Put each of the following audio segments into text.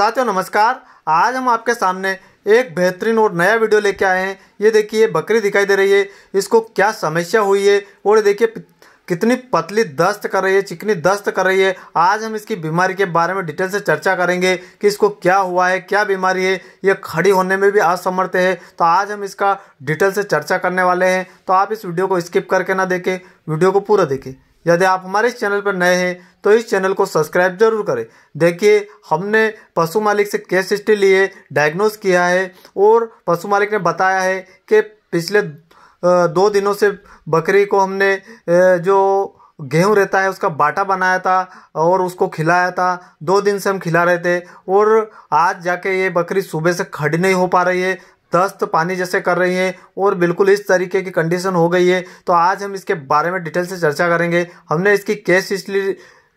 साथियों नमस्कार आज हम आपके सामने एक बेहतरीन और नया वीडियो लेके आए हैं ये देखिए बकरी दिखाई दे रही है इसको क्या समस्या हुई है और देखिए कितनी पतली दस्त कर रही है चिकनी दस्त कर रही है आज हम इसकी बीमारी के बारे में डिटेल से चर्चा करेंगे कि इसको क्या हुआ है क्या बीमारी है ये खड़ी होने में भी असमर्थ है तो आज हम इसका डिटेल से चर्चा करने वाले हैं तो आप इस वीडियो को स्किप करके ना देखें वीडियो को पूरा देखें यदि आप हमारे इस चैनल पर नए हैं तो इस चैनल को सब्सक्राइब जरूर करें देखिए हमने पशु मालिक से केस हिस्ट्री लिए डायग्नोस किया है और पशु मालिक ने बताया है कि पिछले दो दिनों से बकरी को हमने जो गेहूं रहता है उसका बाटा बनाया था और उसको खिलाया था दो दिन से हम खिला रहे थे और आज जाके ये बकरी सुबह से खड़ी नहीं हो पा रही है दस्त पानी जैसे कर रही है और बिल्कुल इस तरीके की कंडीशन हो गई है तो आज हम इसके बारे में डिटेल से चर्चा करेंगे हमने इसकी केस हिस्ट्री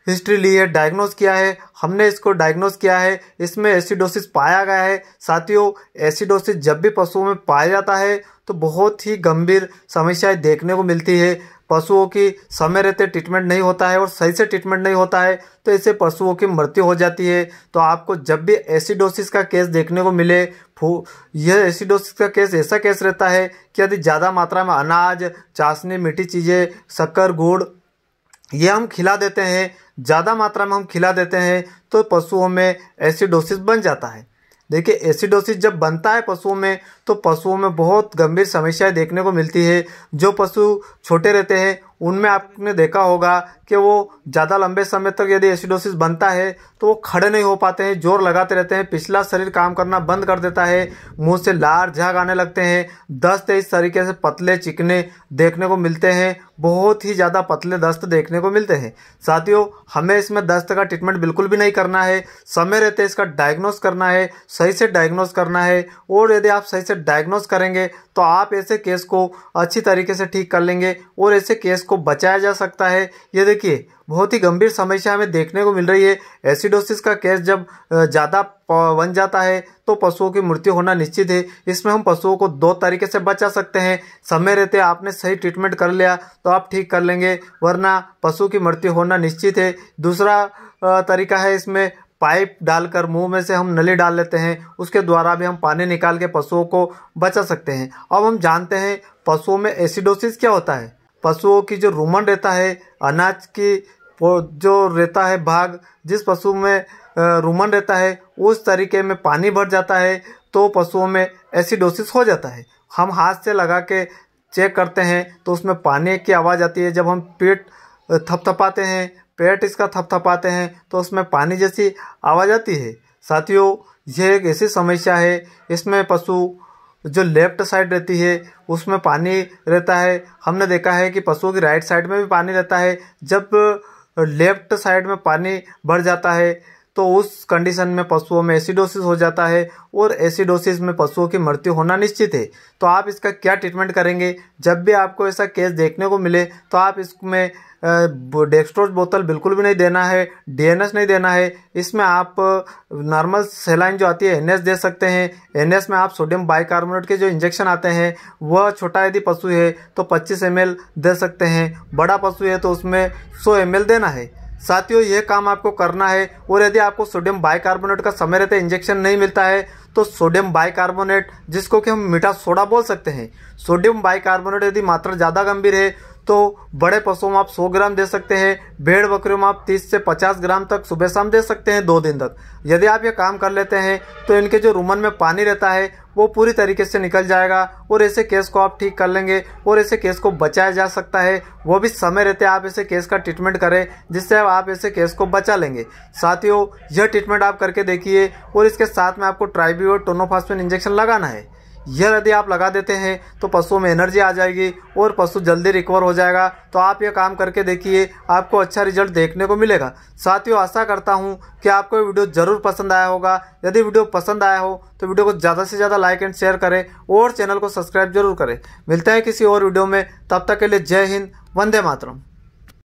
हिस्ट्री ली है डायग्नोज किया है हमने इसको डायग्नोज किया है इसमें एसिडोसिस पाया गया है साथियों एसिडोसिस जब भी पशुओं में पाया जाता है तो बहुत ही गंभीर समस्याएं देखने को मिलती है पशुओं की समय रहते ट्रीटमेंट नहीं होता है और सही से ट्रीटमेंट नहीं होता है तो इससे पशुओं की मृत्यु हो जाती है तो आपको जब भी एसिडोसिस का केस देखने को मिले फू यह एसिडोसिस का केस ऐसा केस रहता है कि यदि ज़्यादा मात्रा में अनाज चाशनी मीठी चीज़ें शक्कर गुड़ ये हम खिला देते हैं ज़्यादा मात्रा में हम खिला देते हैं तो पशुओं में एसिडोसिस बन जाता है देखिए एसिडोसिस जब बनता है पशुओं में तो पशुओं में बहुत गंभीर समस्याएं देखने को मिलती है जो पशु छोटे रहते हैं उनमें आपने देखा होगा कि वो ज़्यादा लंबे समय तक यदि एसिडोसिस बनता है तो वो खड़े नहीं हो पाते हैं जोर लगाते रहते हैं पिछला शरीर काम करना बंद कर देता है मुंह से लार झाग आने लगते हैं दस्त इस तरीके से पतले चिकने देखने को मिलते हैं बहुत ही ज़्यादा पतले दस्त देखने को मिलते हैं साथियों हमें इसमें दस्त का ट्रीटमेंट बिल्कुल भी नहीं करना है समय रहते इसका डायग्नोस करना है सही से डायग्नोस करना है और यदि आप सही से डायग्नोस करेंगे तो आप ऐसे केस को अच्छी तरीके से ठीक कर लेंगे और ऐसे केस को बचाया जा सकता है ये देखिए बहुत ही गंभीर समस्या हमें देखने को मिल रही है एसिडोसिस का केस जब ज़्यादा बन जाता है तो पशुओं की मृत्यु होना निश्चित है इसमें हम पशुओं को दो तरीके से बचा सकते हैं समय रहते आपने सही ट्रीटमेंट कर लिया तो आप ठीक कर लेंगे वरना पशु की मृत्यु होना निश्चित है दूसरा तरीका है इसमें पाइप डालकर मुंह में से हम नली डाल लेते हैं उसके द्वारा भी हम पानी निकाल के पशुओं को बचा सकते हैं अब हम जानते हैं पशुओं में एसिडोसिस क्या होता है पशुओं की जो रूमन रहता है अनाज की वो जो रहता है भाग जिस पशु में रूमन रहता है उस तरीके में पानी भर जाता है तो पशुओं में एसिडोसिस हो जाता है हम हाथ से लगा के चेक करते हैं तो उसमें पानी की आवाज़ आती है जब हम पेट थपथपाते हैं पेट इसका थपथपाते हैं तो उसमें पानी जैसी आवाज़ आती है साथियों यह एक ऐसी समस्या है इसमें पशु जो लेफ्ट साइड रहती है उसमें पानी रहता है हमने देखा है कि पशुओं की राइट साइड में भी पानी रहता है जब लेफ्ट साइड में पानी भर जाता है तो उस कंडीशन में पशुओं में एसिडोसिस हो जाता है और एसिडोसिस में पशुओं की मृत्यु होना निश्चित है तो आप इसका क्या ट्रीटमेंट करेंगे जब भी आपको ऐसा केस देखने को मिले तो आप इसमें डेक्स्ट्रोज बोतल बिल्कुल भी नहीं देना है डीएनएस नहीं देना है इसमें आप नॉर्मल सेलाइन जो आती है एनएस दे सकते हैं एनएस में आप सोडियम बाइकार्बोनेट के जो इंजेक्शन आते हैं वह छोटा यदि पशु है तो 25 एम दे सकते हैं बड़ा पशु है तो उसमें 100 एम देना है साथियों ये काम आपको करना है और यदि आपको सोडियम बाइकार्बोनेट का समय रहते इंजेक्शन नहीं मिलता है तो सोडियम बाइकार्बोनेट जिसको कि हम मीठा सोडा बोल सकते हैं सोडियम बाइकार्बोनेट यदि मात्रा ज़्यादा गंभीर है तो बड़े पशुओं में आप 100 ग्राम दे सकते हैं भेड़ बकरियों में आप 30 से 50 ग्राम तक सुबह शाम दे सकते हैं दो दिन तक यदि आप ये काम कर लेते हैं तो इनके जो रूमन में पानी रहता है वो पूरी तरीके से निकल जाएगा और ऐसे केस को आप ठीक कर लेंगे और ऐसे केस को बचाया जा सकता है वो भी समय रहते आप ऐसे केस का ट्रीटमेंट करें जिससे आप ऐसे केस को बचा लेंगे साथियों यह ट्रीटमेंट आप करके देखिए और इसके साथ में आपको और टोनोफास्पिन इंजेक्शन लगाना है यह यदि आप लगा देते हैं तो पशुओं में एनर्जी आ जाएगी और पशु जल्दी रिकवर हो जाएगा तो आप ये काम करके देखिए आपको अच्छा रिजल्ट देखने को मिलेगा साथियों आशा करता हूँ कि आपको वीडियो ज़रूर पसंद आया होगा यदि वीडियो पसंद आया हो तो वीडियो को ज़्यादा से ज़्यादा लाइक एंड शेयर करें और चैनल को सब्सक्राइब जरूर करें मिलते हैं किसी और वीडियो में तब तक के लिए जय हिंद वंदे मातरम